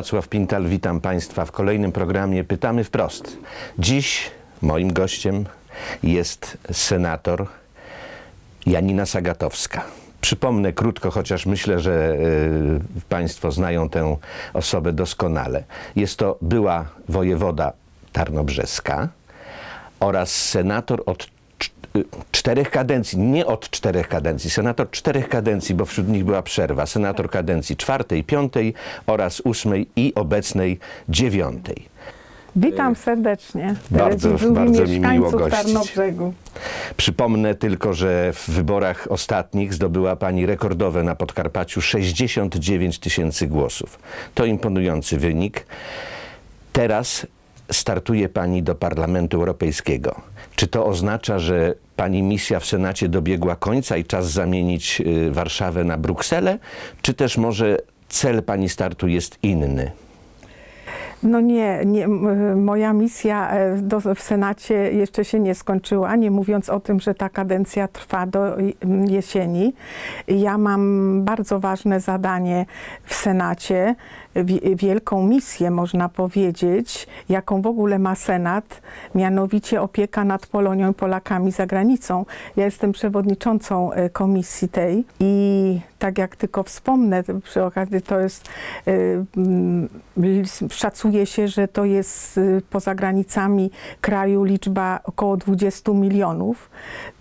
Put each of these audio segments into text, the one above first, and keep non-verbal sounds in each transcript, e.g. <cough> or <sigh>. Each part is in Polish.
Wacław Pintal, witam Państwa w kolejnym programie Pytamy wprost. Dziś moim gościem jest senator Janina Sagatowska. Przypomnę krótko, chociaż myślę, że y, Państwo znają tę osobę doskonale. Jest to była wojewoda tarnobrzeska oraz senator od czterech kadencji, nie od czterech kadencji, senator czterech kadencji, bo wśród nich była przerwa, senator kadencji czwartej, piątej oraz ósmej i obecnej dziewiątej. Witam serdecznie. Bardzo, bardzo mi miło gościć. Przypomnę tylko, że w wyborach ostatnich zdobyła pani rekordowe na Podkarpaciu 69 tysięcy głosów. To imponujący wynik. Teraz startuje pani do Parlamentu Europejskiego. Czy to oznacza, że pani misja w Senacie dobiegła końca i czas zamienić y, Warszawę na Brukselę? Czy też może cel pani startu jest inny? No nie, nie, moja misja e, w Senacie jeszcze się nie skończyła, nie mówiąc o tym, że ta kadencja trwa do jesieni. Ja mam bardzo ważne zadanie w Senacie, wielką misję, można powiedzieć, jaką w ogóle ma Senat, mianowicie opieka nad Polonią i Polakami za granicą. Ja jestem przewodniczącą e, komisji tej i tak jak tylko wspomnę, przy okazji to jest, e, mm, szacuje się, że to jest e, poza granicami kraju liczba około 20 milionów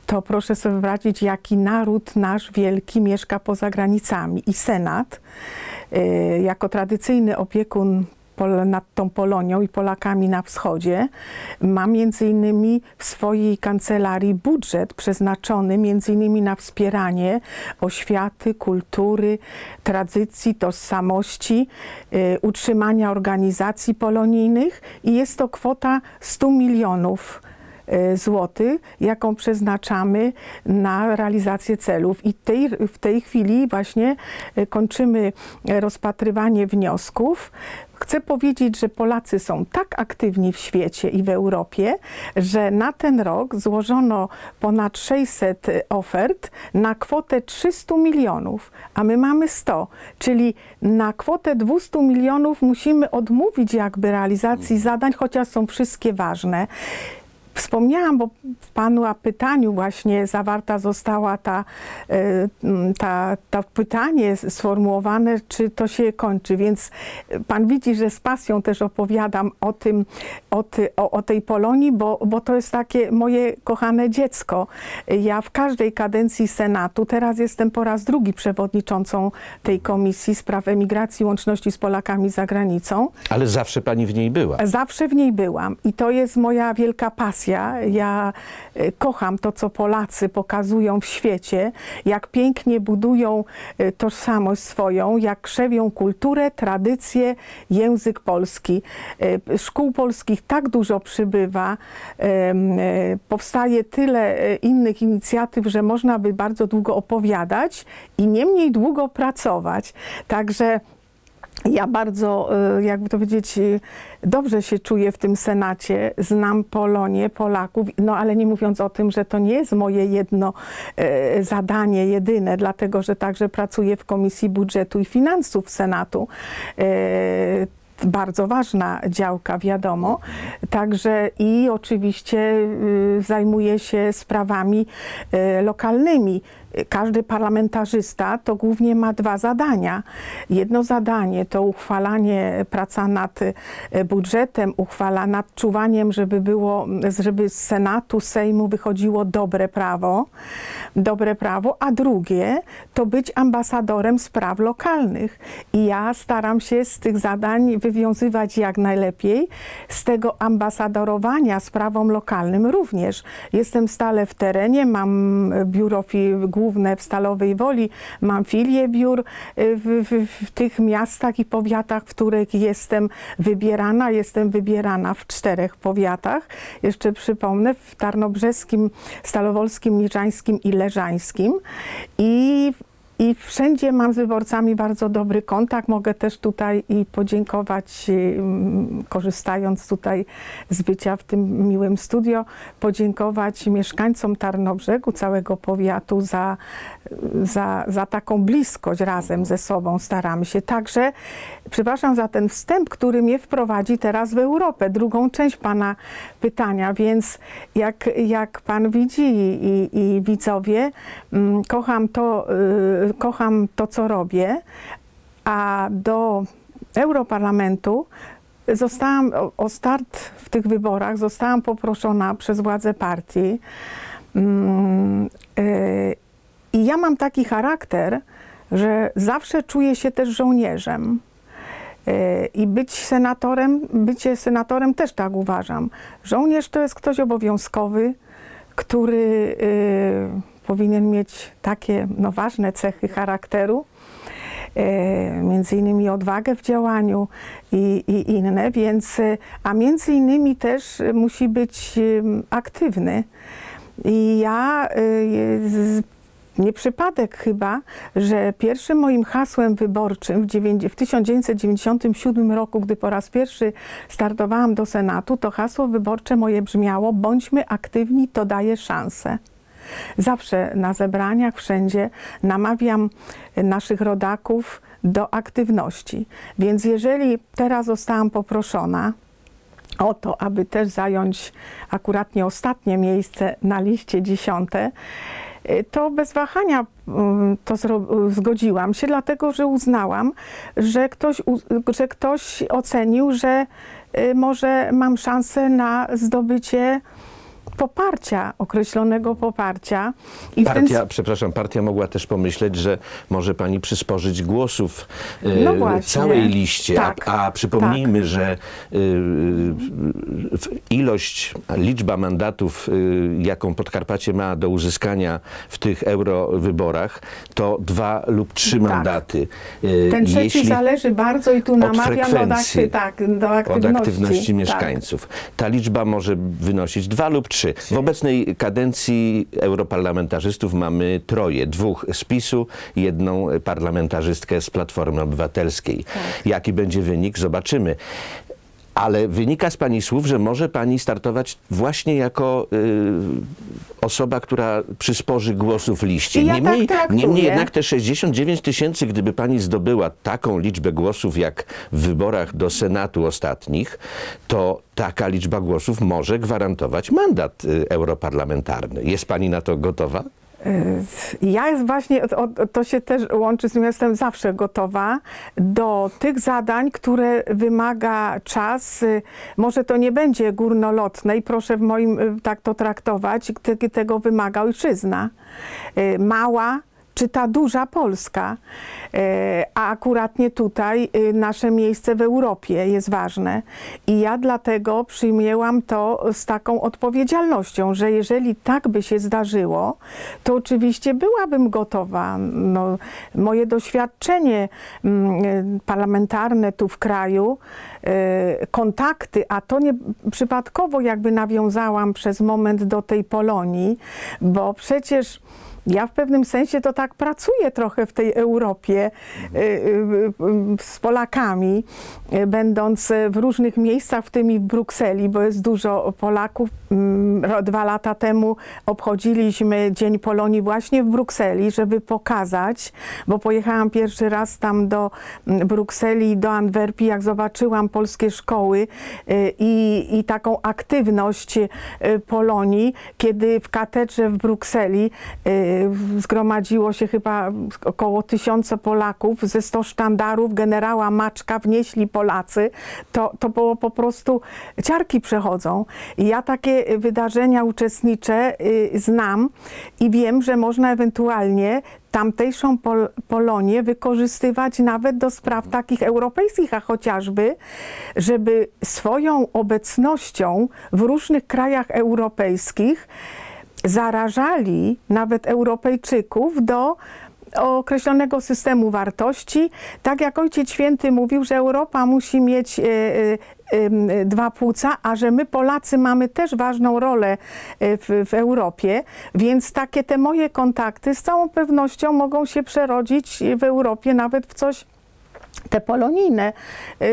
to proszę sobie wyobrazić, jaki naród nasz wielki mieszka poza granicami. I Senat Y, jako tradycyjny opiekun nad tą Polonią i Polakami na wschodzie, ma między innymi w swojej kancelarii budżet przeznaczony między innymi na wspieranie oświaty, kultury, tradycji, tożsamości, y, utrzymania organizacji polonijnych i jest to kwota 100 milionów E, zł, jaką przeznaczamy na realizację celów. I tej, w tej chwili właśnie e, kończymy rozpatrywanie wniosków. Chcę powiedzieć, że Polacy są tak aktywni w świecie i w Europie, że na ten rok złożono ponad 600 e, ofert na kwotę 300 milionów, a my mamy 100, czyli na kwotę 200 milionów musimy odmówić jakby realizacji mhm. zadań, chociaż są wszystkie ważne. Wspomniałam, bo w Pana pytaniu właśnie zawarta została ta, e, ta, ta pytanie sformułowane, czy to się kończy, więc Pan widzi, że z pasją też opowiadam o tym, o, ty, o, o tej Polonii, bo, bo to jest takie moje kochane dziecko. Ja w każdej kadencji Senatu, teraz jestem po raz drugi przewodniczącą tej Komisji Spraw Emigracji Łączności z Polakami za granicą. Ale zawsze Pani w niej była. Zawsze w niej byłam i to jest moja wielka pasja pasja. Ja e, kocham to, co Polacy pokazują w świecie, jak pięknie budują e, tożsamość swoją, jak krzewią kulturę, tradycję, język polski. E, szkół polskich tak dużo przybywa, powstaje tyle innych inicjatyw, że można by bardzo długo opowiadać i niemniej długo pracować. Także ja bardzo, y, jakby to powiedzieć, y, dobrze się czuję w tym Senacie. Znam Polonię, Polaków, no ale nie mówiąc o tym, że to nie jest moje jedno y, zadanie, jedyne, dlatego że także pracuję w Komisji Budżetu i Finansów Senatu bardzo ważna działka, wiadomo. Także i oczywiście zajmuję się sprawami lokalnymi każdy parlamentarzysta to głównie ma dwa zadania. Jedno zadanie to uchwalanie, praca nad e, budżetem, uchwala nad czuwaniem, żeby było, żeby z Senatu, Sejmu wychodziło dobre prawo, dobre prawo, a drugie to być ambasadorem spraw lokalnych. I ja staram się z tych zadań wywiązywać jak najlepiej, z tego ambasadorowania sprawom lokalnym również. Jestem stale w terenie, mam e, biuro główne w Stalowej Woli, mam filię biur y, w, w, w tych miastach i powiatach, w których jestem wybierana. Jestem wybierana w czterech powiatach. Jeszcze przypomnę, w Tarnobrzeskim, Stalowolskim, Niczańskim i Leżańskim. I i wszędzie mam z wyborcami bardzo dobry kontakt. Mogę też tutaj i podziękować, y, korzystając tutaj z bycia w tym miłym studio, podziękować mieszkańcom Tarnobrzegu, całego powiatu za, za, za taką bliskość razem ze sobą. Staramy się. Także przepraszam za ten wstęp, który mnie wprowadzi teraz w Europę, drugą część Pana pytania. Więc jak, jak Pan widzi i, i widzowie, mm, kocham to, y, kocham to, co robię, a do Europarlamentu zostałam o, start w tych wyborach, zostałam poproszona przez władze partii. Mm, y, I ja mam taki charakter, że zawsze czuję się też żołnierzem. Y, I być senatorem, bycie senatorem też tak uważam. Żołnierz to jest ktoś obowiązkowy, który y, powinien mieć takie no, ważne cechy charakteru, e, między innymi odwagę w działaniu i, i, inne, więc, e, a między innymi też musi być e, aktywny. I ja nie przypadek chyba, że pierwszym moim hasłem wyborczym w 1997 roku, gdy po raz pierwszy startowałam do Senatu, to hasło wyborcze moje brzmiało: bądźmy aktywni, to daje szansę zawsze na zebraniach, wszędzie namawiam naszych rodaków do aktywności. Więc jeżeli teraz zostałam poproszona, o to, aby też zająć akuratnie ostatnie miejsce na liście dziesiąte, to bez wahania mm, to zgodziłam się, dlatego że uznałam, że ktoś, że ktoś ocenił, że y, może mam szansę na zdobycie poparcia, określonego poparcia. I partia, ten... Przepraszam, partia mogła też pomyśleć, że może pani przysporzyć głosów e, no całej liście, tak, a, a, tak. przypomnijmy, tak. że y, ilość, liczba mandatów, y, jaką Podkarpacie ma do uzyskania w tych eurowyborach, to dwa lub trzy tak. mandaty. Ten trzeci Jeśli zależy bardzo i tu namawiam do, tak, do aktywności. Od aktywności tak. mieszkańców. Ta liczba może wynosić dwa lub trzy w obecnej kadencji europarlamentarzystów mamy troje. Dwóch z PiSu, jedną parlamentarzystkę z Platformy Obywatelskiej. Tak. Jaki będzie wynik, zobaczymy ale wynika z Pani słów, że może Pani startować właśnie jako y, osoba, która przysporzy głosów liście. Ja niemniej, tak jednak te 69 tysięcy, gdyby Pani zdobyła taką liczbę głosów jak w wyborach do Senatu ostatnich, to taka liczba głosów może gwarantować mandat y, europarlamentarny. Jest Pani na to gotowa? Y, ja jest właśnie, to się też łączy z tym, jestem zawsze gotowa do tych zadań, które wymaga czas. Może to nie będzie górnolotne i proszę w moim y, tak to traktować, tego wymaga ojczyzna. Y, mała, czy ta duża Polska, e, a akurat nie tutaj, e, nasze miejsce w Europie jest ważne. I ja dlatego przyjmiełam to z taką odpowiedzialnością, że jeżeli tak by się zdarzyło, to oczywiście byłabym gotowa. No, moje doświadczenie mm, e, parlamentarne tu w kraju, kontakty, a to nie przypadkowo jakby nawiązałam przez moment do tej Polonii, bo przecież ja w pewnym sensie to tak pracuję trochę w tej Europie y, y, z Polakami, y, będąc w różnych miejscach, w tym i w Brukseli, bo jest dużo Polaków. Mm, dwa lata temu obchodziliśmy Dzień Polonii właśnie w Brukseli, żeby pokazać, bo pojechałam pierwszy raz tam do mm, Brukseli, do Antwerpii, jak zobaczyłam polskie szkoły i, i taką aktywność Polonii, kiedy w katedrze w Brukseli zgromadziło się chyba około tysiąca Polaków, ze 100 sztandarów generała Maczka wnieśli Polacy, to, to było po prostu, ciarki przechodzą. I ja takie wydarzenia uczestniczę, y, znam i wiem, że można ewentualnie tamtejszą Pol Polonię wykorzystywać nawet do spraw takich europejskich, a chociażby, żeby swoją obecnością w różnych krajach europejskich zarażali nawet Europejczyków do określonego systemu wartości. Tak jak Ojciec Święty mówił, że Europa musi mieć e, e, dwa płuca, a że my Polacy mamy też ważną rolę e, w, w, Europie, więc takie te moje kontakty z całą pewnością mogą się przerodzić w Europie nawet w coś te polonijne y,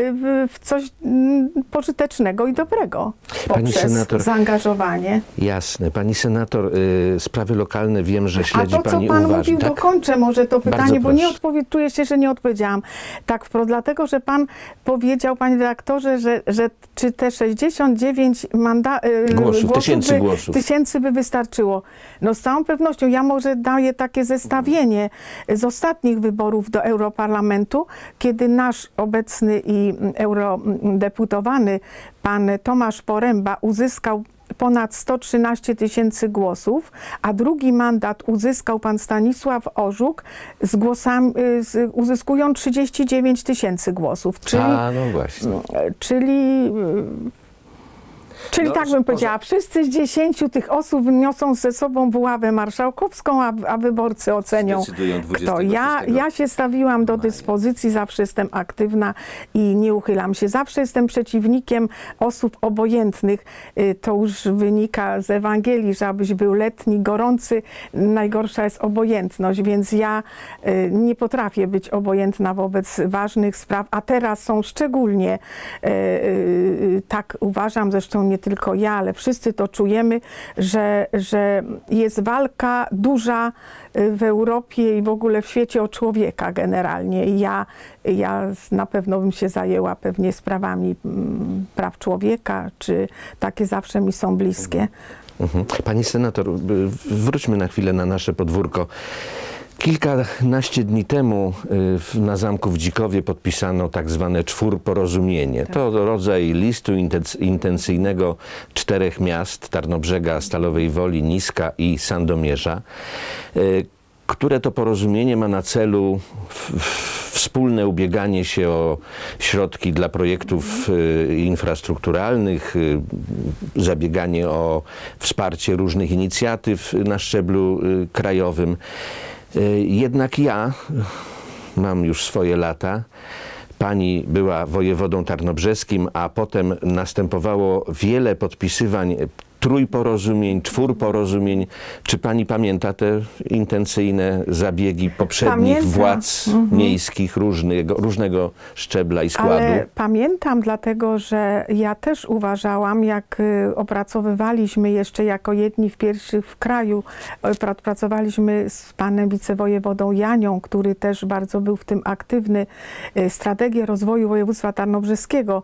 w coś mm, pożytecznego i dobrego Pani poprzez senator, zaangażowanie. Jasne. Pani senator, y, sprawy lokalne wiem, że śledzi Pani A to, pani co Pan uważnie, mówił, tak? dokończę może to pytanie, bo nie odpowie, czuję się, że nie odpowiedziałam tak wprost, dlatego, że Pan powiedział, Panie redaktorze, że, że czy te 69 manda, y, głosów, głosów, tysięcy by, głosów, tysięcy by wystarczyło. No z całą pewnością. Ja może daję takie zestawienie z ostatnich wyborów do Europarlamentu, kiedy kiedy nasz obecny i eurodeputowany pan Tomasz Poręba uzyskał ponad 113 tysięcy głosów, a drugi mandat uzyskał pan Stanisław Orzuk z głosami, z, uzyskując 39 tysięcy głosów. Czyli, a, no właśnie. Czyli Czyli no, tak bym powiedziała, poza... wszyscy z dziesięciu tych osób niosą ze sobą buławę marszałkowską, a, a wyborcy ocenią kto. Ja, ja się stawiłam do dyspozycji, zawsze jestem aktywna i nie uchylam się. Zawsze jestem przeciwnikiem osób obojętnych. Y, to już wynika z Ewangelii, że abyś był letni, gorący, najgorsza jest obojętność, więc ja y, nie potrafię być obojętna wobec ważnych spraw, a teraz są szczególnie, y, tak uważam, zresztą nie tylko ja, ale wszyscy to czujemy, że, że jest walka duża y, w Europie i w ogóle w świecie o człowieka generalnie. I ja, ja na pewno bym się zajęła pewnie sprawami mm, praw człowieka, czy takie zawsze mi są bliskie. Mhm. Mhm. Pani senator, y, wróćmy na chwilę na nasze podwórko. Kilkanaście dni temu y, na zamku w Dzikowie podpisano tak zwane czwórporozumienie. Tak. To rodzaj listu intencyjnego czterech miast Tarnobrzega, Stalowej Woli, Niska i Sandomierza, y, które to porozumienie ma na celu wspólne ubieganie się o środki dla projektów mhm. y, infrastrukturalnych, zabieganie o wsparcie różnych inicjatyw na szczeblu krajowym. Y, jednak ja mam już swoje lata. Pani była wojewodą tarnobrzeskim, a potem następowało wiele podpisywań trójporozumień, czwórporozumień. Czy pani pamięta te intencyjne zabiegi poprzednich pamiętam. władz mhm. miejskich różnego, różnego szczebla i składu? Ale pamiętam dlatego, że ja też uważałam, jak y, opracowywaliśmy jeszcze jako jedni w pierwszych w kraju, y, pracowaliśmy z panem wicewojewodą Janią, który też bardzo był w tym aktywny, y, strategię rozwoju województwa tarnobrzeskiego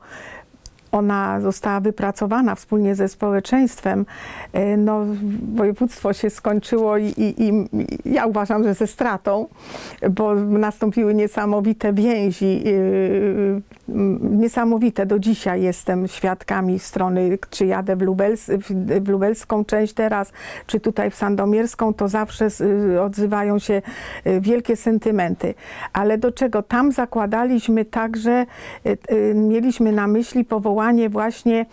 ona została wypracowana wspólnie ze społeczeństwem, y, no, województwo się skończyło i, i, i ja uważam, że ze stratą, bo nastąpiły niesamowite więzi, y, y, niesamowite. Do dzisiaj jestem świadkami strony, czy jadę w, Lubels, w lubelską część teraz, czy tutaj w sandomierską, to zawsze odzywają się wielkie sentymenty. Ale do czego? Tam zakładaliśmy także, mieliśmy na myśli powołanie właśnie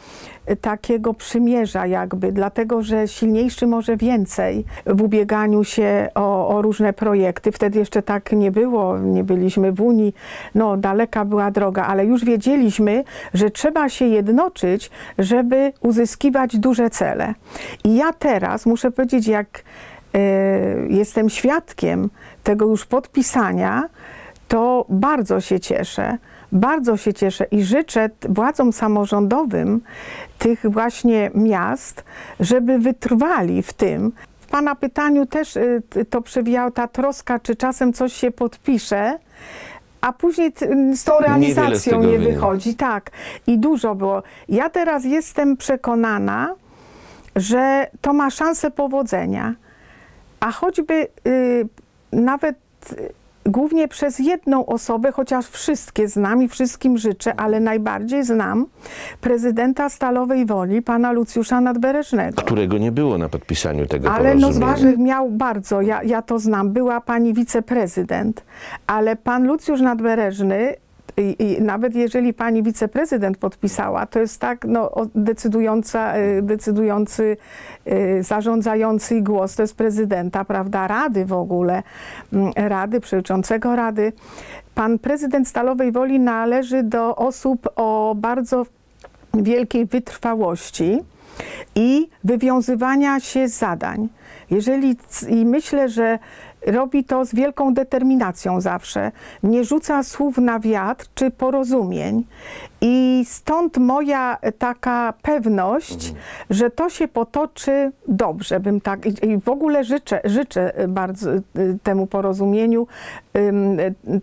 y, takiego przymierza jakby, dlatego że silniejszy może więcej w ubieganiu się o, o, różne projekty. Wtedy jeszcze tak nie było, nie byliśmy w Unii, no daleka była droga, ale już wiedzieliśmy, że trzeba się jednoczyć, żeby uzyskiwać duże cele. I ja teraz muszę powiedzieć, jak y, jestem świadkiem tego już podpisania, to bardzo się cieszę, bardzo się cieszę i życzę władzom samorządowym tych właśnie miast, żeby wytrwali w tym. W Pana pytaniu też y, to przewijała ta troska, czy czasem coś się podpisze, a później z tą realizacją nie, wychodzi. Tak, i dużo było. Ja teraz jestem przekonana, że to ma szansę powodzenia, a choćby y, nawet głównie przez jedną osobę, chociaż wszystkie znam i wszystkim życzę, ale najbardziej znam prezydenta Stalowej Woli, pana Lucjusza Nadbereżnego. Którego nie było na podpisaniu tego Ale no z ważnych miał bardzo, ja, ja to znam, była pani wiceprezydent, ale pan Lucjusz Nadbereżny i, I, nawet jeżeli pani wiceprezydent podpisała, to jest tak no, decydująca, y, decydujący, y, zarządzający głos, to jest prezydenta, prawda, Rady w ogóle, mm, Rady, przewodniczącego Rady. Pan prezydent Stalowej Woli należy do osób o bardzo wielkiej wytrwałości i wywiązywania się z zadań. Jeżeli, I myślę, że robi to z wielką determinacją zawsze. Nie rzuca słów na wiatr czy porozumień. I stąd moja taka pewność, że to się potoczy dobrze, bym tak. I w ogóle życzę, życzę bardzo y, temu porozumieniu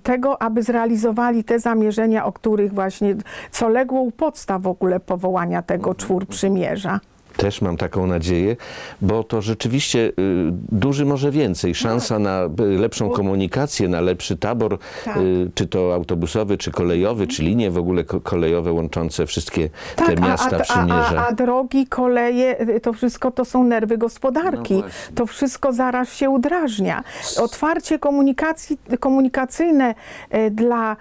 tego, aby zrealizowali te zamierzenia, o których właśnie, co legło u podstaw w ogóle powołania tego czwór przymierza. Też mam taką nadzieję, bo to rzeczywiście y, duży może więcej. Szansa no. na y, lepszą komunikację, na lepszy tabor, tak. Y, czy to autobusowy, czy kolejowy, mhm. czy linie w ogóle kolejowe łączące wszystkie tak, te miasta, a, a, A, a, drogi, koleje, to wszystko to są nerwy gospodarki. No to wszystko zaraz się udrażnia. Otwarcie komunikacji, komunikacyjne dla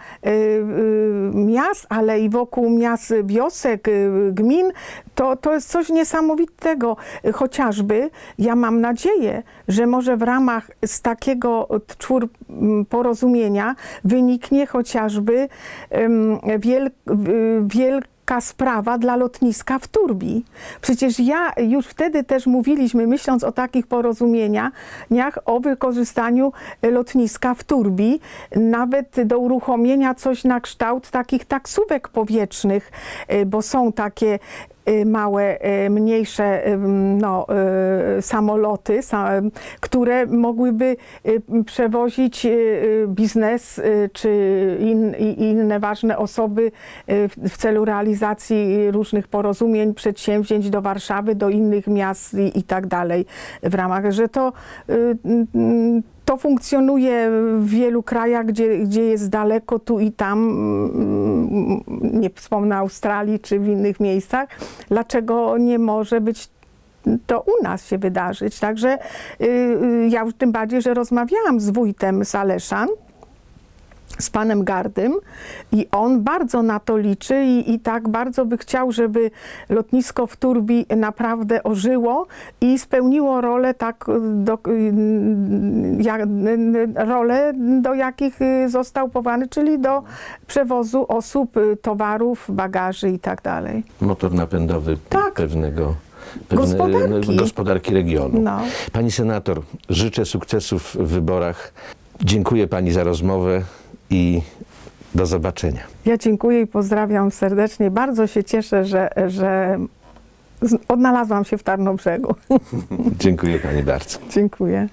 miast, ale i wokół miast, wiosek, gmin, to, to jest coś niesamowitego niesamowitego. Chociażby ja mam nadzieję, że może w ramach z takiego czwór mm, porozumienia wyniknie chociażby wiel, wielka sprawa dla lotniska w Turbi. Przecież ja już wtedy też mówiliśmy, myśląc o takich porozumieniach, o wykorzystaniu lotniska w Turbi, nawet do uruchomienia coś na kształt takich taksówek powietrznych, e, bo są takie Y, małe, y, mniejsze y, no, samoloty, które mogłyby przewozić biznes czy inne ważne osoby w celu realizacji różnych porozumień, przedsięwzięć do Warszawy, do innych miast i, i tak dalej w ramach, że to to funkcjonuje w wielu krajach, gdzie, gdzie jest daleko tu i tam, mm, nie wspomnę Australii czy w innych miejscach. Dlaczego nie może być to u nas się wydarzyć? Także y, y, ja tym bardziej, że rozmawiałam z wójtem Saleszan, z panem Gardym i on bardzo na to liczy i, i, tak bardzo by chciał, żeby lotnisko w Turbi naprawdę ożyło i spełniło rolę tak, y, do, y, jak, y, rolę do jakich został powołany, czyli do przewozu osób, towarów, bagaży i tak dalej. Motor napędowy tak. pewnego pewne, gospodarki. gospodarki regionu. No. Pani senator, życzę sukcesów w wyborach. Dziękuję pani za rozmowę i do zobaczenia. Ja dziękuję i pozdrawiam serdecznie. Bardzo się cieszę, że, że odnalazłam się w Tarnobrzegu. <laughs> dziękuję Pani bardzo. Dziękuję.